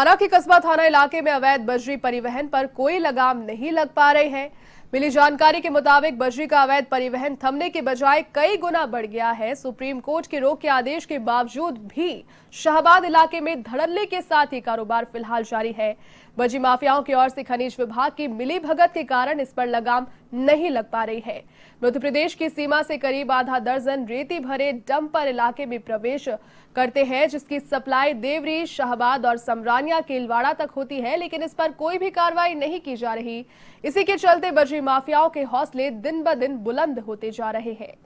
थाना के कस्बा थाना इलाके में अवैध बजरी परिवहन पर कोई लगाम नहीं लग पा रहे हैं मिली जानकारी के मुताबिक बजरी का अवैध परिवहन थमने के बजाय कई गुना बढ़ गया है सुप्रीम कोर्ट के रोक के आदेश के बावजूद भी शाहबाद इलाके में धड़ल्ले के साथ ही कारोबार फिलहाल जारी है बजरी माफियाओं की ओर से खनिज विभाग की मिली भगत के कारण इस पर लगाम नहीं लग पा रही है मध्य प्रदेश की सीमा से करीब आधा दर्जन रेती भरे डंपर इलाके में प्रवेश करते हैं जिसकी सप्लाई देवरी शाहबाद और समरानिया केलवाड़ा तक होती है लेकिन इस पर कोई भी कार्रवाई नहीं की जा रही इसी के चलते बजरी माफियाओं के हौसले दिन ब दिन बुलंद होते जा रहे हैं